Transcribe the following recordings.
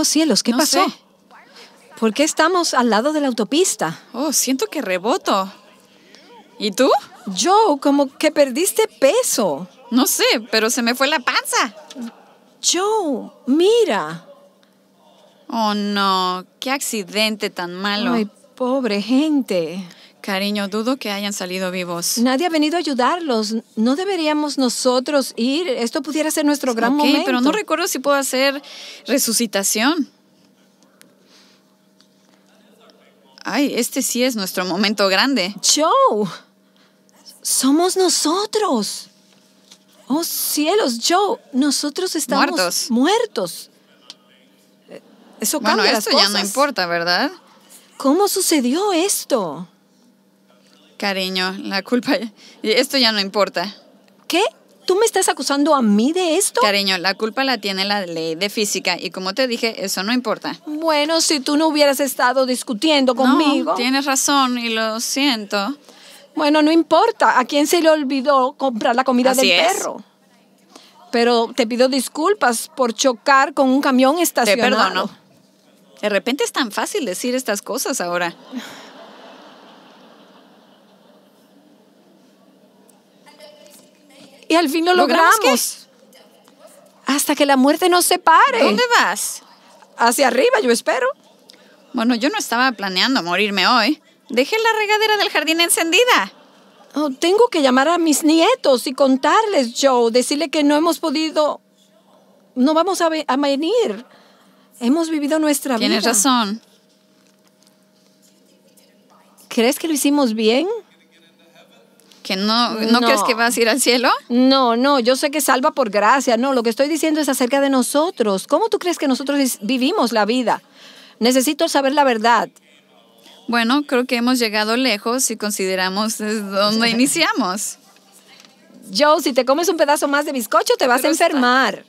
Oh, cielos, ¿qué pasó? ¿Por qué estamos al lado de la autopista? Oh, siento que reboto. ¿Y tú? ¡Joe! como que perdiste peso. No sé, pero se me fue la panza. Joe, mira. Oh, no, qué accidente tan malo. Ay, pobre gente. Cariño, dudo que hayan salido vivos. Nadie ha venido a ayudarlos. No deberíamos nosotros ir. Esto pudiera ser nuestro gran momento. pero no recuerdo si puedo hacer resucitación. Ay, este sí es nuestro momento grande. Joe, somos nosotros. Oh cielos, Joe, nosotros estamos muertos. muertos. Eso cambia bueno, esto ya no importa, ¿verdad? ¿Cómo sucedió esto? Cariño, la culpa, esto ya no importa. ¿Qué? ¿Tú me estás acusando a mí de esto? Cariño, la culpa la tiene la ley de física y como te dije, eso no importa. Bueno, si tú no hubieras estado discutiendo conmigo. No, tienes razón y lo siento. Bueno, no importa. ¿A quién se le olvidó comprar la comida del perro? Pero te pido disculpas por chocar con un camión estacionado. Te perdono. De repente es tan fácil decir estas cosas ahora. y al fin lo logramos. Hasta que la muerte nos separe. ¿Dónde vas? Hacia arriba, yo espero. Bueno, yo no estaba planeando morirme hoy. Dejé la regadera del jardín encendida. Oh, tengo que llamar a mis nietos y contarles, Joe, decirle que no hemos podido, no vamos a, venir. Hemos vivido nuestra vida. Tienes razón. ¿Crees que lo hicimos bien? no, crees que vas a ir al cielo? No, no, yo sé que salva por gracia. No, lo que estoy diciendo es acerca de nosotros. ¿Cómo tú crees que nosotros vivimos la vida? Necesito saber la verdad. Bueno, creo que hemos llegado lejos si consideramos dónde iniciamos. Joe, si te comes un pedazo más de bizcocho, te vas a enfermar.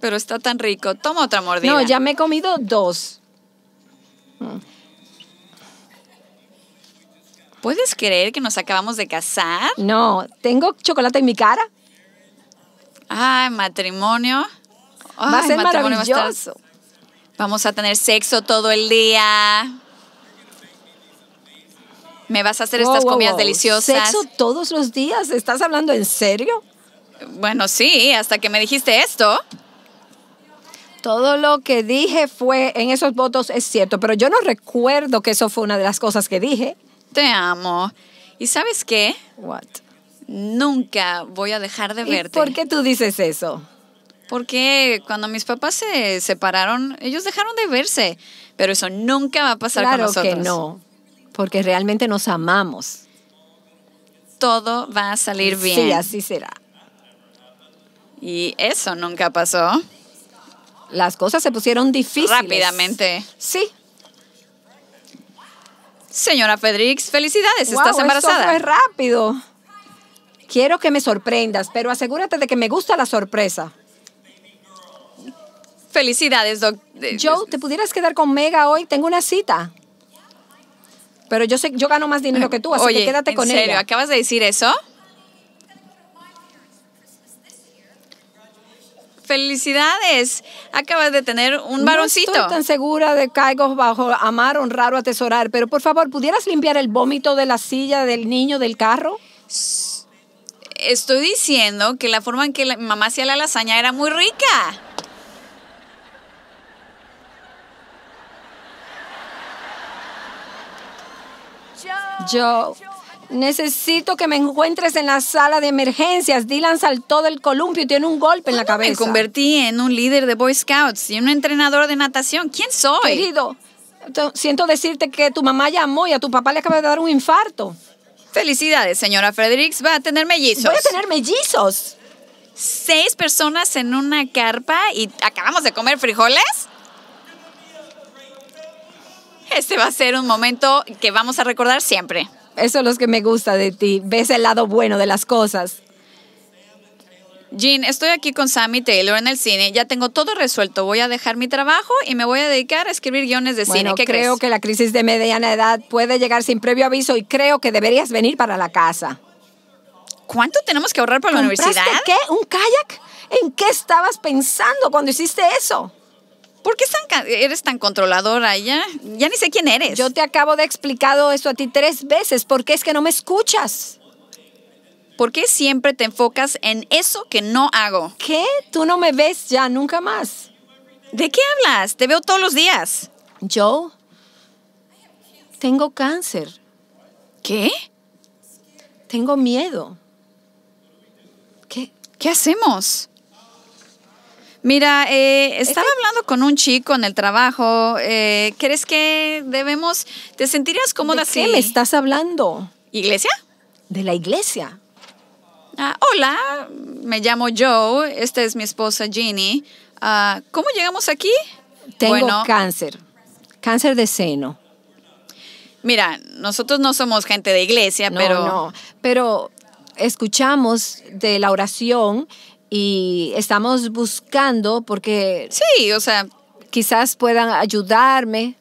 Pero está tan rico. Toma otra mordida. No, ya me he comido dos. Mm. ¿Puedes creer que nos acabamos de casar? No, ¿tengo chocolate en mi cara? Ay, matrimonio. a ser maravilloso. Vamos a tener sexo todo el día. Me vas a hacer estas comidas deliciosas. ¿Sexo todos los días? ¿Estás hablando en serio? Bueno, sí, hasta que me dijiste esto. Todo lo que dije fue en esos votos es cierto, pero yo no recuerdo que eso fue una de las cosas que dije te amo. ¿Y sabes qué? What? Nunca voy a dejar de verte. ¿Y ¿Por qué tú dices eso? Porque cuando mis papás se separaron, ellos dejaron de verse. Pero eso nunca va a pasar con nosotros. Claro que no, porque realmente nos amamos. Todo va a salir bien. Sí, así será. Y eso nunca pasó. Las cosas se pusieron difíciles. Rápidamente. Sí, Señora Fedrix, felicidades, estás embarazada. Eso fue rápido. Quiero que me sorprendas, pero asegúrate de que me gusta la sorpresa. Felicidades, Doc. Eh, Joe, ¿te pudieras quedar con Mega hoy? Tengo una cita. Pero yo sé, yo gano más dinero que tú, así Oye, que quédate con ¿en serio? ¿Acabas de decir eso? felicidades. Acabas de tener un varoncito. No estoy tan segura de caigos bajo amar, honrar o atesorar, pero por favor, ¿pudieras limpiar el vómito de la silla del niño del carro? Estoy diciendo que la forma en que mamá hacía la lasaña era muy rica. yo Necesito que me encuentres en la sala de emergencias. Dylan saltó del columpio y tiene un golpe en la cabeza. Me convertí en un líder de Boy Scouts y un entrenador de natación. ¿Quién soy? Querido, siento decirte que tu mamá llamó y a tu papá le acaba de dar un infarto. Felicidades, señora Fredericks. Va a tener mellizos. Voy a tener mellizos. ¿Seis personas en una carpa y acabamos de comer frijoles? Este va a ser un momento que vamos a recordar siempre. Eso es lo que me gusta de ti. Ves el lado bueno de las cosas. Jean, estoy aquí con Sammy Taylor en el cine. Ya tengo todo resuelto. Voy a dejar mi trabajo y me voy a dedicar a escribir guiones de cine. ¿Qué creo que la crisis de mediana edad puede llegar sin previo aviso y creo que deberías venir para la casa. ¿Cuánto tenemos que ahorrar para la universidad? ¿Qué? ¿Un kayak? ¿En qué estabas pensando cuando hiciste eso? ¿Por qué eres tan controladora ya? Ya ni sé quién eres. Yo te acabo de explicado eso a ti tres veces. ¿Por qué es que no me escuchas? ¿Por qué siempre te enfocas en eso que no hago? ¿Qué? Tú no me ves ya nunca más. ¿De qué hablas? Te veo todos los días. Yo tengo cáncer. ¿Qué? Tengo miedo. ¿Qué? ¿Qué hacemos? Mira, eh, estaba hablando con un chico en el trabajo. Eh, ¿Crees que debemos, te sentirías cómoda ¿De si... ¿Qué me estás hablando? ¿Iglesia? De la iglesia. Ah, hola, me llamo Joe, esta es mi esposa Jeannie. Ah, ¿Cómo llegamos aquí? Tengo cáncer, cáncer de seno. Mira, nosotros no somos gente de iglesia, pero... No, pero escuchamos de la oración y estamos buscando porque... Sí, o sea... Quizás puedan ayudarme.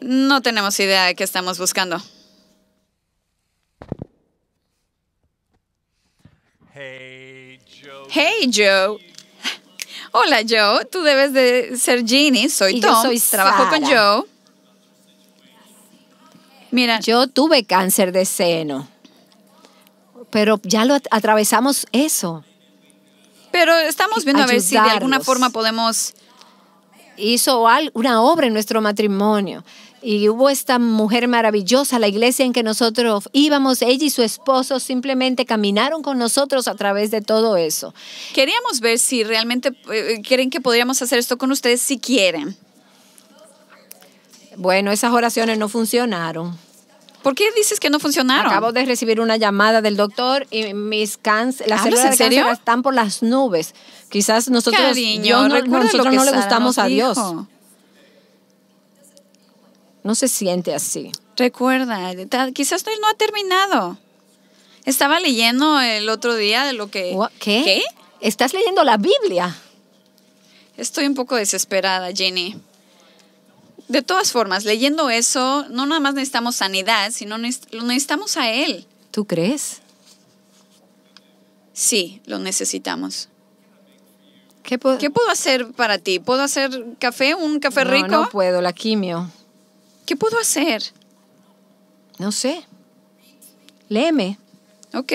No tenemos idea de qué estamos buscando. Hey Joe. Hey Joe. Hola Joe, tú debes de ser Ginny, soy y Tom, yo soy trabajo con Joe. Mira, yo tuve cáncer de seno, pero ya lo atravesamos eso. Pero estamos viendo a ver si de alguna forma podemos... Hizo una obra en nuestro matrimonio y hubo esta mujer maravillosa, la iglesia en que nosotros íbamos, ella y su esposo simplemente caminaron con nosotros a través de todo eso. Queríamos ver si realmente quieren eh, que podríamos hacer esto con ustedes si quieren. Bueno, esas oraciones no funcionaron. ¿Por qué dices que no funcionaron? Acabo de recibir una llamada del doctor y mis cánceres las ¿Ah, células están por las nubes. Quizás nosotros, no, no le gustamos a Dios. No se siente así. Recuerda, quizás no, no ha terminado. Estaba leyendo el otro día de lo que... ¿Qué? ¿Qué? ¿Estás leyendo la Biblia? Estoy un poco desesperada, Jenny de todas formas, leyendo eso, no nada más necesitamos sanidad, sino lo necesitamos a Él. ¿Tú crees? Sí, lo necesitamos. ¿Qué puedo? hacer para ti? ¿Puedo hacer café? ¿Un café rico? No puedo, la quimio. ¿Qué puedo hacer? No sé. Léeme. Ok.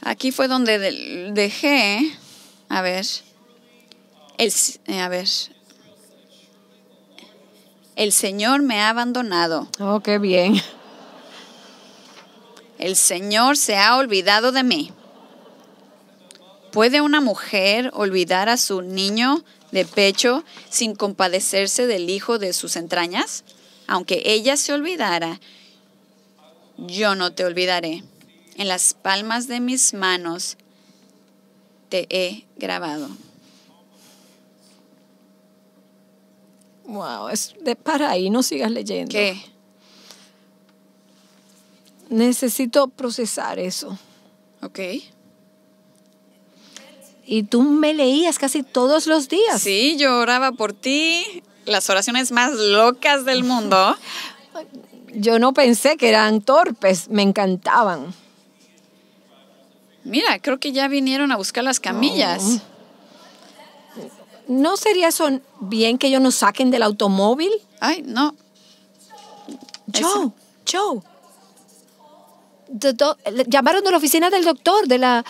Aquí fue donde dejé. A ver. El, eh, a ver. El Señor me ha abandonado. Oh, qué bien. El Señor se ha olvidado de mí. ¿Puede una mujer olvidar a su niño de pecho sin compadecerse del hijo de sus entrañas? Aunque ella se olvidara, yo no te olvidaré. En las palmas de mis manos te he grabado. Wow, es de para ahí, no sigas leyendo. ¿Qué? Necesito procesar eso. Ok. Y tú me leías casi todos los días. Sí, yo oraba por ti. Las oraciones más locas del mundo. yo no pensé que eran torpes, me encantaban. Mira, creo que ya vinieron a buscar las camillas. ¿No sería eso bien que ellos nos saquen del automóvil? Ay, no. Joe, Joe. llamaron de la oficina del doctor, de la,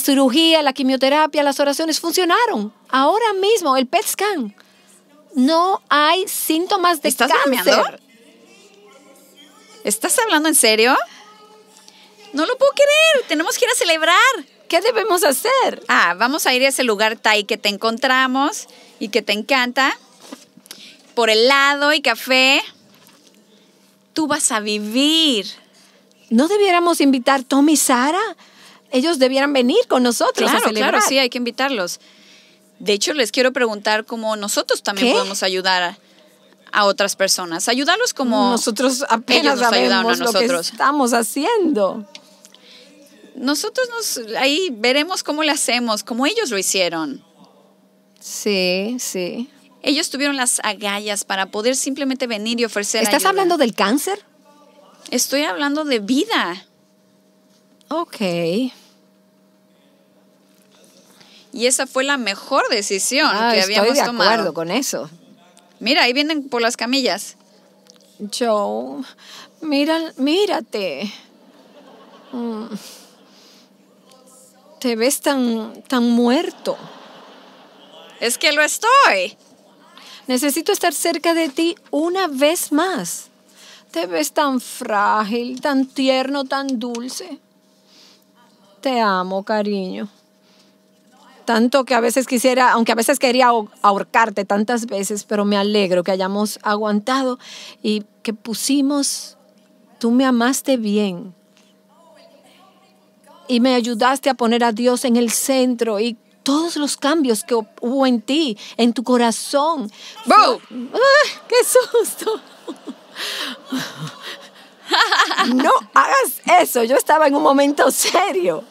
cirugía, la quimioterapia, las oraciones, funcionaron. Ahora mismo, el PET scan. No hay síntomas de ¿Estás ¿Estás hablando en serio? No lo puedo creer. Tenemos que ir a celebrar. ¿qué debemos hacer? Ah, vamos a ir a ese lugar Thai que te encontramos y que te encanta. Por helado y café. Tú vas a vivir. ¿No debiéramos invitar Tom y Sara? Ellos debieran venir con nosotros. Claro, a claro, sí, hay que invitarlos. De hecho, les quiero preguntar cómo nosotros también podemos ayudar a, otras personas. Ayudarlos como nosotros apenas ellos nos a nosotros. lo estamos haciendo nosotros nos, ahí veremos cómo le hacemos, como ellos lo hicieron. Sí, sí. Ellos tuvieron las agallas para poder simplemente venir y ofrecer. ¿Estás hablando del cáncer? Estoy hablando de vida. Ok. Y esa fue la mejor decisión ah, que habíamos tomado. Estoy de acuerdo con eso. Mira, ahí vienen por las camillas. Joe, mira, mírate. Mm te ves tan, tan muerto. Es que lo estoy. Necesito estar cerca de ti una vez más. Te ves tan frágil, tan tierno, tan dulce. Te amo, cariño. Tanto que a veces quisiera, aunque a veces quería ahorcarte tantas veces, pero me alegro que hayamos aguantado y que pusimos, tú me amaste bien, y me ayudaste a poner a Dios en el centro y todos los cambios que hubo en ti, en tu corazón. ¡Boo! ¡Qué susto! No hagas eso, yo estaba en un momento serio.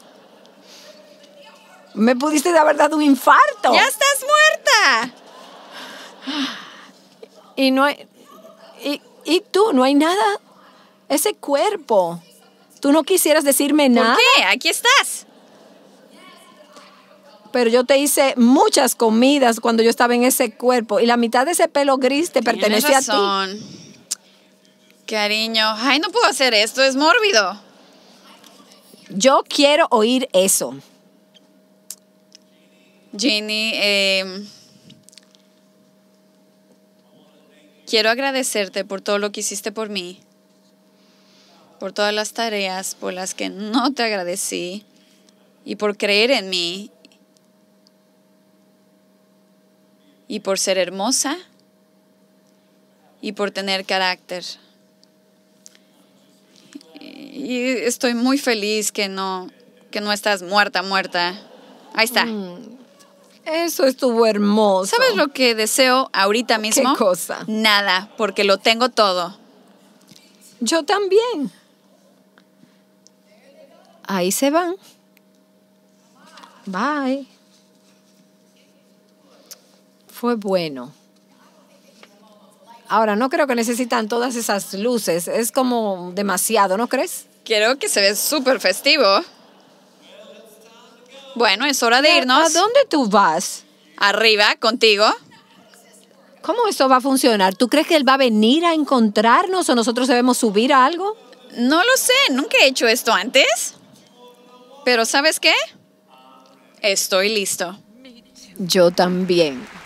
Me pudiste haber dado un infarto. Ya estás muerta. Y no hay, y tú, no hay nada. Ese cuerpo Tú no quisieras decirme nada. ¿Por qué? Aquí estás. Pero yo te hice muchas comidas cuando yo estaba en ese cuerpo y la mitad de ese pelo gris te pertenecía a ti. Cariño, ay, no puedo hacer esto, es mórbido. Yo quiero oír eso. Ginny, em, quiero agradecerte por todo lo que hiciste por mí por todas las tareas por las que no te agradecí y por creer en mí y por ser hermosa y por tener carácter. Y estoy muy feliz que no, que no estás muerta, muerta. Ahí está. Mm. eso estuvo hermoso. ¿Sabes lo que deseo ahorita mismo? ¿Qué cosa? Nada, porque lo tengo todo. Yo también. Ahí se van. Bye. Fue bueno. Ahora, no creo que necesitan todas esas luces. Es como demasiado, ¿no crees? Creo que se ve súper festivo. Bueno, es hora de irnos. ¿A dónde tú vas? Arriba, contigo. ¿Cómo esto va a funcionar? ¿Tú crees que él va a venir a encontrarnos o nosotros debemos subir a algo? No lo sé, nunca he hecho esto antes. Pero ¿sabes qué? Estoy listo. Yo también.